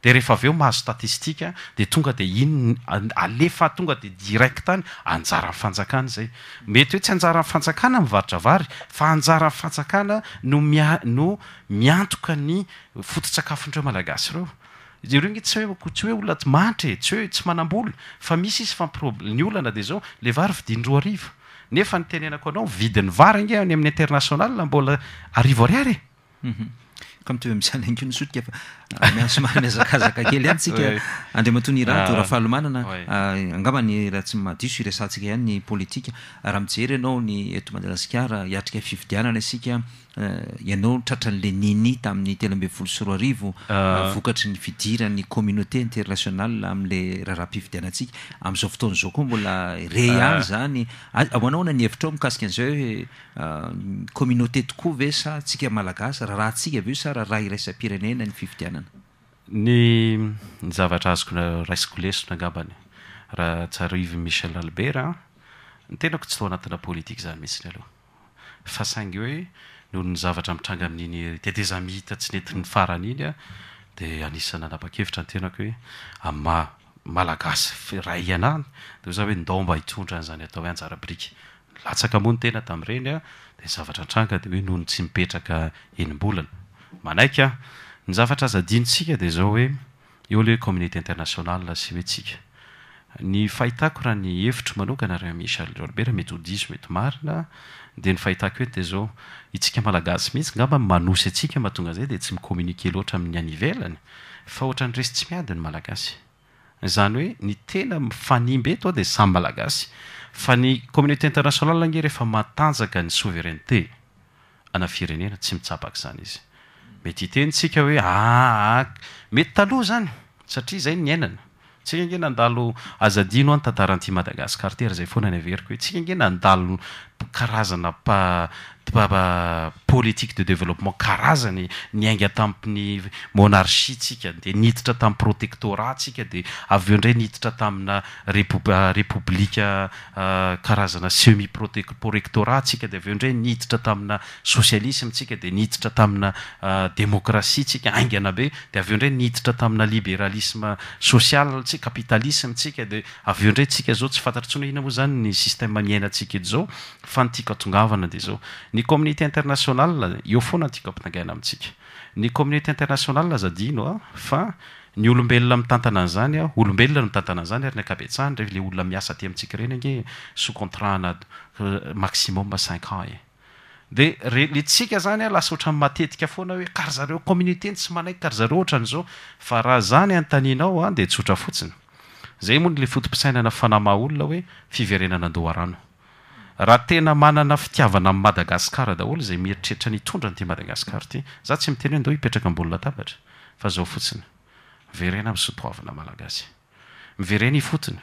de rehefa av eo mahazo statistika de tonga de inyny alefa tonga de direct tany anjara mnfanjakana zay mety hoe tsy anjara nifanjakana mvaritravary fa anjara nfanjakana no mia no miantoka ny foton-tsakafondreo malagasy reo aireo gny tsy hoeko tsy hoe olona mahntrye tsy hoe tsy manambola fa misy izy famprob ny olana de zao le vary fidinydroa arivo nefa nitenenako anao vidin'ny varingy ny amin'ny international a mbola arivo ariaryka mito misany keo
noiafaiaoaiazaakey ay siaanrmatoy ny ahafahaaana angamany raha tsy madiso iresansika hany ny politika raha mijery ianao ny eto madagasikara iatrika fividianana asika Eh, ianao tratran'la nini tamin'ny telambe volo sy roa arivo ah. eh, vokatry ny fidirany communauté international ami'la raharaha pividianantsika am'izao fotoan' zao koa mbola rey ah. any zany ah, ao anaohona ny hevitra ao mikasika an'izay hoe eh, communauté tokoa ve sa tsika malagasy raha raha ntsika avy eo sa raha raha iraisa pirenena ny fividianana
ny zavatra azokona raickoleso nagabany raha tsyarivo michel albert ny tenako tsy lo anatina politikue zany mihitsi ny aloha fa sangy hoe nohono ny zavatra mitranga amin'iny teteza mihita tsy neti'ny faran' iny a de anisana anapa-kevitra nytenako hoe ama- malagasy ray ianany deho zay hoe ndamba hitsondra n'izany atao hoe anjarabrika latsaka moa ny tena tam''ireny a de nyzavatra n-tranga de hoe nohony tsy mipetraka enimbolana manaiky a ny zavatra azadinysika de zao hoe eo lehoe communauté internationala sy hoe tsika ny fahitako raha ny hevitro manokana aremisalralber mety hodizo mety marina de ny fahitako oety de zao itsika malagasy mihitsy ngamba manosy atsika mahatonga zay de tsy mikommunike loatra amin'ny anivelany fa ohatra ny resy tsy miadiny malagasy zany hoe ny tena mifanimbe toa de samy malagasy fa ny communauté internationalange rehefa matanjaka ny souveraneté ana firenena tsy mitsapaka zany izy mety hitenytsika hoe aha ah, mety taloha zany satria zay ny ainana tsika ange nandalo azadiano ano tantaraiti madagasikar ter zay foana any averika hoe tsika nge nandalo karazana pa paapolitique de développement aazany nyainga tam'ny monarchie sia de nhitr tm'protetatdeaonay nirtinapsei potectorat deaeonaynir tinaaitsa denirtinamai iaanaabedeaeo dray niitra tamina libéralis ialsapitalistadeae nayaatsyfntr ina moa yny miana eaoeao ny communaté international eo foana tiak ampitangana amintsika ny comunaté internationala azadinoa fa ny olombelona mitantana an'zanya olombelona itantanazany renakapetsahny re le olona miasa ty amitsika reny ny socontrana maximum cinande zany lasatra etika fona hoe karzareoommunatéy tsy manaiy arzareo ata n'zao haaadet oaotizay mony le faiaaaa oona hoe fiverenana doaano raha tena manana fitiavana ami'ny madagasikara daholo zay mieritreritra nitondra ny ity madagasikara ty za tsy mitena he deo ipetraka ambolinatabatra fa zao fotsiny miverena amsotoavina malagasy mivereno ifotiny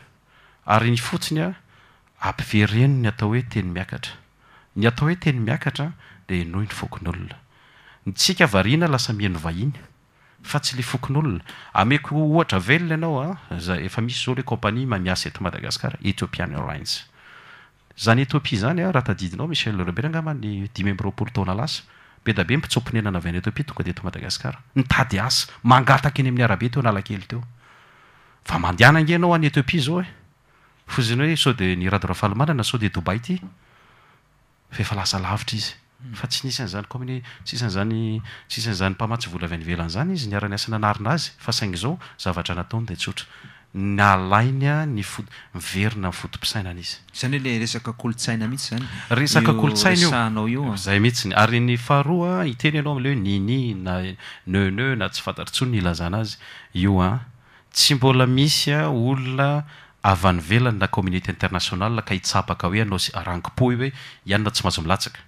ary ny fotinya ampivereno ny atao hoe teny miakatra ny atao hoe teny miakatra de eno ny fokon' olona ntsika varina lasa miheno vahiny fa tsy le fokon' olona ameko ohatra velona anaoa za efa misy zao le companie mamias eto madagasikara ethiopian arlines zanyetopie zany a raha tadidinao michel lereber angama ny dimembrapolo taona lasa be dabe mipitsopinenana avy anyetopie tonga de to madagasikara ntadyaamangataka any am'ny arabe teo nalakely teoa andeana ngenao anetopi zaoznyhoe e. sodeadoraahnana sodeaaaitaifa tsy nisn'zany kom tsisan'zany tsisan'zany mpamatsyvola vy ani velan' zany izy niara-ny asana narina azy fa saigy zao zavatra nataon de tsotra nalainy a ny foto- miverina nifotom-posaina an' izy
zanyleeakakolonamihity zany resaka kolonntsaina
ioao o zay mihitsiny ary ny faharoa a iteny ianao am'le hoe nini na neuneu na tsy fantatrintso ny ilazana azy ioa tsy mbola misy a olona avyany velany na communauté international ka hitsapaka hoe anao sy arangipo io hoe ihanynao tsy mahazo milatsaka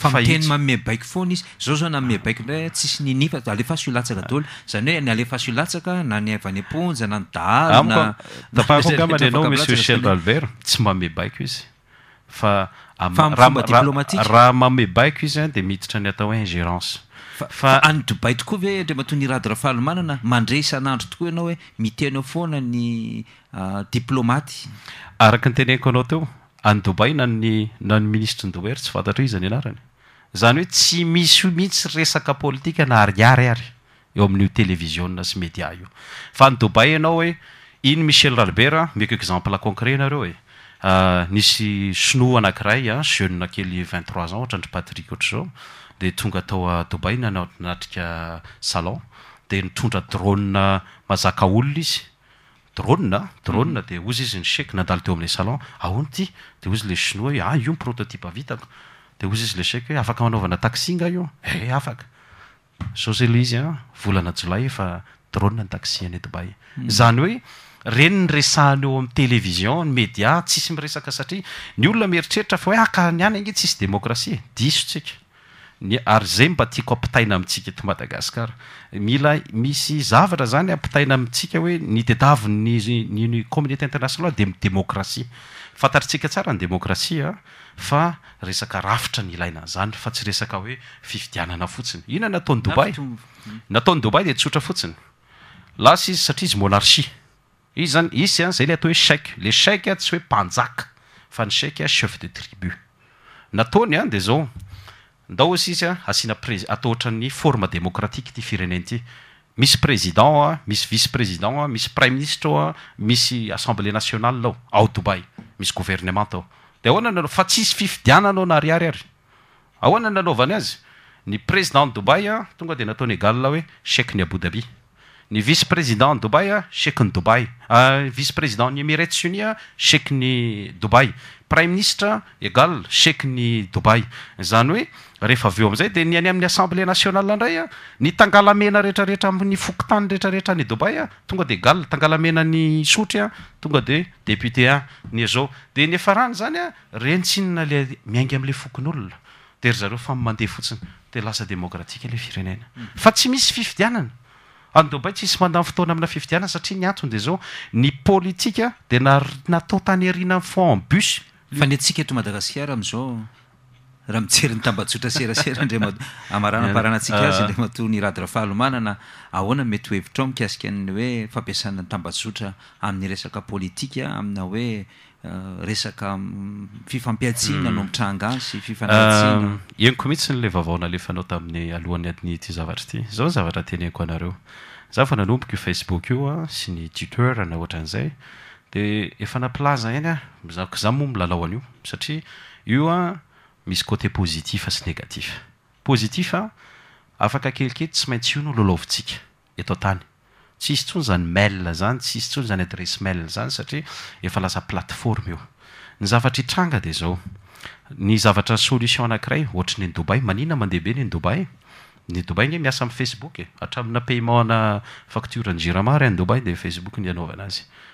fateny maome baiko foana izy zao zao na ame baiko ndra tsisy ninifa alefasoolatsaka tolo
zany hoe ny alefaso olatsaka na ny vany aponja na ndaanaafahakogamanny anao moneur chel
alvert tsy mame baiko izy fafa mfomba diplômatikaraha mame baiko izy an de miditra ny atao hoe ingérencefa any dobay tokoa ve andre mahatoy niradra
fahalomanana mandreisan'andro tokoa ianao hoe mitenao foana ny ah, diplômaty
araka ny teneniko anao teo any dobay nany nany ministre ny dobayr tsy fantatra ho izy any anarany zany hoe tsy misy mihitsy resaka politika na ariariary eo amin'io télevisioa sy media io fa ny dobay ianao hoe iny michel ralberta meko exemple concret anareo e ah, nisy sinoa anakiray ah, a jeunea kely vigttros ans ohatra ndry patrik oatry zao de tonga ataoa dobay nanananatrika salon de nitondra dronea mazaka olona izy drône drône mm. de ozy izy ny cheky nandalo teo amin'y salon aony ity de ozy le cinoa i a ah, io myprototipe avitako de ozy izy le cheky eh, hoe afaka manaovana taxi nga io eh afaka sao zay lo izy a volanajolay efa drone ny taxi an etibay zany hoe reny ny resahany eo am'y television ny media tsisy miresaka satria ny olona mieritreritra fa hoe aka ah, ny any ngy tsisy démocratie disotsika nyary zay mba tiako ampitaina amintsika eto madagasikar mila misy zavatra zany ampitaina amitsika hoe nidediaviny nyny communauté internationall de démocratie fantatritsika tsara ny démocratiea ah, fa resaka rafitra ny ilaina an'zany fa tsy resaka hoe fifidianana fotsiny inanaonbanatonba detsotra fotsiny lasa izy satria izy monarchie izy zany isy a zay le atao hoe cheqe le cheqe tsy hoe mpanjaka fa ny cheke chef de tributnataony a ah, de zao nda ohasisy a asiana prés- atahtra ny forme démocratique ty fireneny ity misy président o a misy vice président a misy prime ministre ao a misy assemblé nationale lao ao doubay misy gouvernemente ao de ahoana nanao fa tsisy fifidiananao na ariary ary ahoana nanaovany azy ny président dobay a tonga de nataony galla hoe chek ny aboudabi ny vice présidenty dobaya ah, seky ah, ny dobay vice président ny émret ni a sekny obay prime ministre ah, gal sekyny obayzanyoe rehefa aveo amzay de nyany am'ny assemblé nationalndraya nytanglana retrareetrany fokontany rrreer nybayatonga dega tanany orytgdeeputé ydyay zayeniamlen'oney efa foy andobai tsy isy mandany fotoana amina fivitiana satria ny antony de zao ny politika de nar natao tany hariana an'y fo em bus fa nyantsika eto madagasikara am'izao raha mitjery 'ny
tambajotra serasera ndrama- <laughs> amaranaparanantsika azy andre ma toy nyradra fahalomanana ahoana mety hohevitra ao mikasikanny hoe fampiasanan'ny tambajotra amin'ny resaka politika amina hoe Euh, resaka mm, fifampiatsiana mm. nompotra anga sy fifanatsinaenyko
euh, mihitsy ny la vaovaona alefanao tamin'ny alohan'ny adini ity zavatra ity zao ny zavatra teneko anareo zah fa nanomboka io facebook io a sy ny twiter na ohatran'izay de efa napilaza eny a mizaoko za moa milalao anyio satria io a misy coté positif sy negatif positifa afaka kelikely tsy maintsy io no lolaovintsika eto ntany ts isy ntsony zany malle zany tsyisy ntsonyzany adresse malle zany satria efa lasa plateforme io ny zavatra hitranga de zao ny zavatra solution anankiray ohatran'ny ny dobay manina mandeha be ny ny dobay e. ny dobay inge miasa ami' facebooke hatramina payment na facture ny jiramary a ny dobay de facebook ndy anaova anazy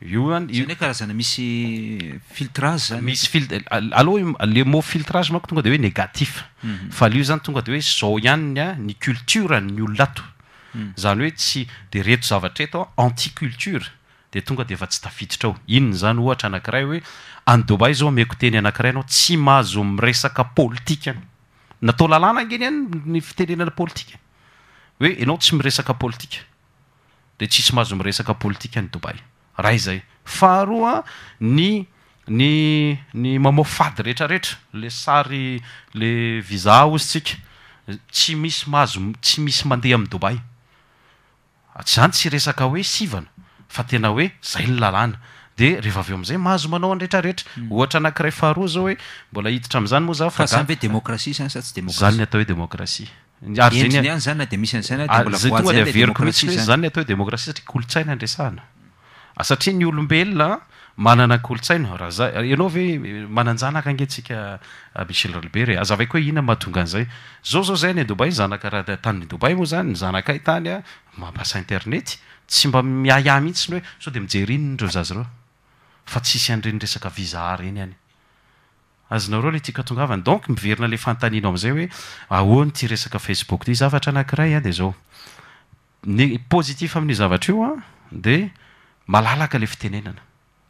io anyoaaz misy filtrageanymisyfi aloa le mot filtrage manko tonga de hoe négatif mhm. fa alio zany tonga de hoe zao ihanny a ny culture ny olonato mhm. zany hoe tsy de reto zavatra eto a anti culture de tonga de efa tsy tafiditra ao inony zany ohatra anakiray hoe any dobay zao mako teny anakiray anao tsy mahazo miresaka politiqe any natao lalàna angeny hany ny fiterenanpolitik hoe anao tsy miresaka politi de tsy hsy mahazo miresakapolitiknydba raha izay faharoa a ny ny ny mamoafady rehetrarehetra le sary le viza ozytsika tsy misy mahazo tsy misy mandeha am'ny dobay tsy zany tsy resaka hoe sivana fa tena hoe zay ny lalàna de rehefa av eo am'izay mahazo manao andrehetrarehetra hmm. ohatra anankiray faharoa zao hoe mbola hititra am'izany moa za fadmranya zany ny atao hoe demokratia aryanyznydemisaza ah, tonga de veriko mihitsi zany ny atao hoe demokrasia satria olontsaina andresahana Ah, satria ny olombelona manana akolontsaino raha za ianao avoe mananjanaka angentsika ah, michel ralbere azavako ah, oe ina mahatongan'zay zao zao zay ny adobay nyzanakaraha tanynydobay moa zany nyzanaka y tany a mampasa internet tsy mba miayah mihitsynr hoe zao de mijerinn reo zay reo fa tsisy an'renyresakavizaa reny anyanareo le tikangavany donk miverina la fantaninao am'izay hoe ahony tyresaka facebook tzavatra anakiray a de zao ny positif amin'y zavatra ioa de malalaka la fitenenana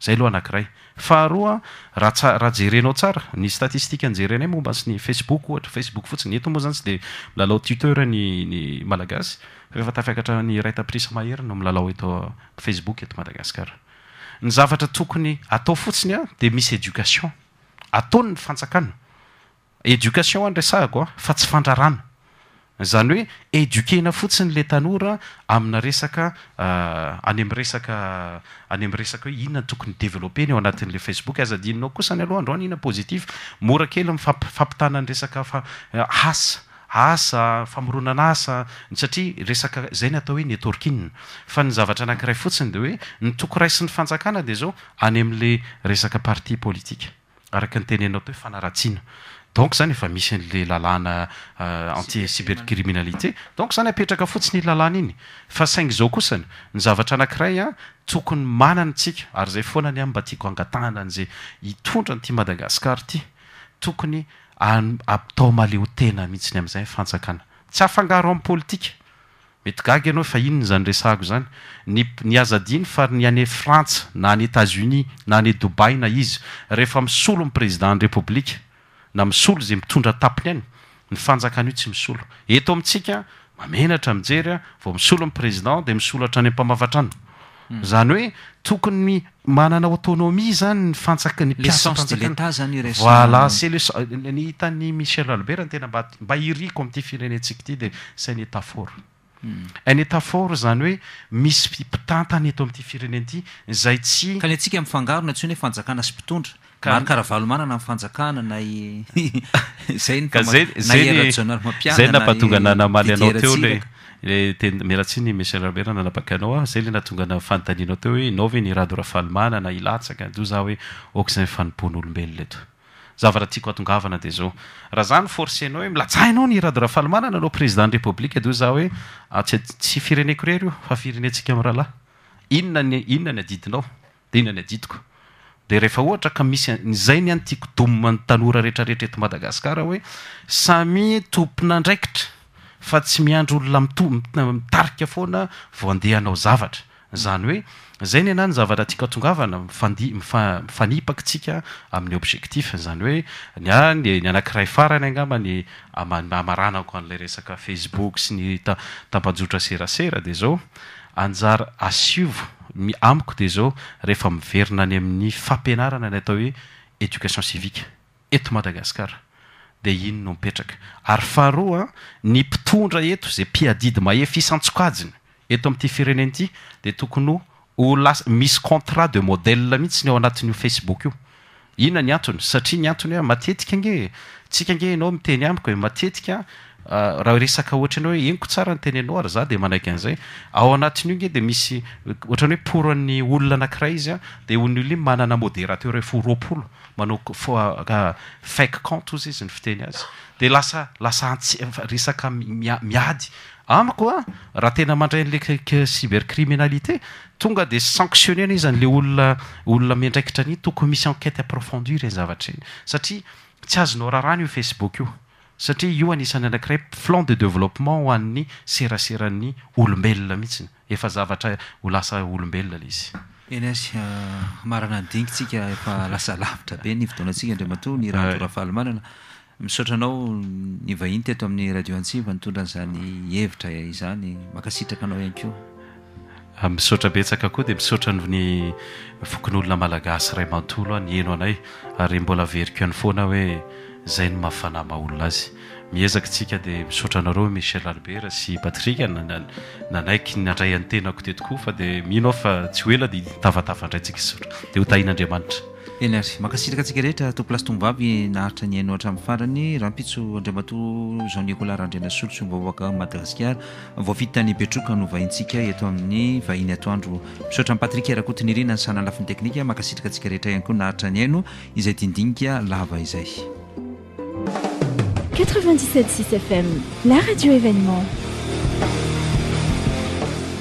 zay aloha anankiray faharoa raha tsa raha jerenao tsara ny statistikuenyjerena oe momba sy ny facebook ohatra facebook fotsiny eto moa zany tsy de milalao twiter ny ny malagasy fa efa tafiakatra ny ray taprisa maheri no milalao eto facebook eto madagasikara ny zavatra tokony atao fotsiny a de misy édocation ataony ny fanjakano edocation any resahako a fa tsy fandrarana zany hoe edukena fotsiny le tanora amina resaka euh, any am' resaka any am' resaka hoe inona ny tokony développeny eo anatin'la facebook azadiinnao kosa ny aloha indrao ny ina positif mora kely mfamfampitanany resaka fa hasa euh, asa famoronana asa satria resaka zay ny atao hoe nytorikinna fa ny zavatra anakiray fotsiny de hoe ny tokorai sy ny fanjakana de zao any am'la resaka partie politika araka ny tenenao atao hoe fanaratsiana donc zany efa misy nle lalàna euh, anti ciber criminalité donc zany apetraka fotsiny lalàna iny fa saingy zao kosany nyzavatra anakiray a ah, tokony manana ntsika ary zay foanany am mba tiako angatahana an'zay itondra nyity madagasikar ty tokony aatao maleotena mihitsi ny am'zayfanjakana tsy afangaro amny politika mety gagy anao efa inony zany resako zany ny niazadiny fa ny ane frantsa na ny etaz-unis na any dobay na izy rehefa misolo ny présidenty republike na misolo zay mitondra tapiny any ny fanjakany io tsy misolo eto amitsika mamenatra mijery a vao misolo y président de misolo hatrany ammpamavatrano hmm. zany hoe tokonyy manana autonomie zany nyfanakalsl euh, ny hitan'ny michel albertn tena bmba hiriko am'ity firenentsika ty de sy n etafor hmm. n etafor zany hoe misy mpitantany eto am'ity firenen ity zay tsytomd
<laughs> zaynaaoganaay no teo le
miratsi ny mnsieuberna nabakanaoa ah, zay le nahatonga na fanontaninao teo hoe nao ve niradora falmanana ilatsaka deo za hoe oka zay fanopon'olombelona eto zavaraha tiako atongavana de zao raha zany forcenao hoe milatsahinao ny radora falmanana anao président republikue de o za hoe ytsy ah, fireneko rery io fafirenentsika am' raha lahy inona ny inona ny adidinao de inona ny adidiko de rehefa ohatra ka misy zay ny antiako domma ny tanora rehetrarehetra eto madagasikara hoe samy tompona ndraikitra fa tsy miandro olona mitom-mitarika foana voandehanao zavatra zany hoe zay ny ana ny zavatra antiaka tongavana mifandi-mifa-mifanipakatsika amin'ny objectif zany hoe ny anye ny anakiray farany angama ny ama--amaranako an'lay resaka facebook sy ny tatapajotra serasera de zao anjara asiv mi- amiko de zao rehefa miverina any amin'ny fampianarana ny atao hoe education civique eto madagasikara de ino no mipetraka ary faharoa ny mpitondra eto zay piadidy mahefaisantsok ajiny eto ami''ity firenenyity de tokony ho ho lasa misy contrat de model mihitsy ny eo anatin'io facebook io inona ny antony satria ny antony h matetika nge tsika nge enao miteny amiko he matetika Ah, raha resaka ohatra ianao hoe enyko tsara nyteny anao ary za de manaky an'izay ao anatin'o gny de misy otrany hoe porany olona anakirahy izy a de oln'l ny manana modérater refa horopolo manao ah, fak comte ozy izy ny fiteny azy de lasa lasa atsresaka miady amikoa raha tena mandrayn'la cybercriminalité tonga de sanctionneny izanyle olona olona mindraikitra niny tokon misy anquete approfondu reny zavatra eny satria tsy azonao raha rany io facebook io satria io anisan'ny anakiray plan de développement hoann'ny seraserany olombelona mihitsy efa zavatra ho lasa olombelona le izyhtamin'y
ah, radio ativantondran'zanyheraomisotra
ah, betsaka koa de misaotrany ny vokon'olona malagasy ray matolo a ny heno anay ary mbola verikany foana oe zay ny mafanaymaolona azy miezakitsika dia misaotra anareo michel alber sy patrika nanaiky nandrayanytenako tetokoa fa di min fa tsy ea ditavatavandraynk
dhohin'andriamaitraeanahaitra nahatran'ny farany rahaitso andrimatoaiklhdraokmadagasiaainybeokanohinsika etoamin'nyhinaomriani'yekaiakia eera hairaayniaay 97.6 FM, la radio événement.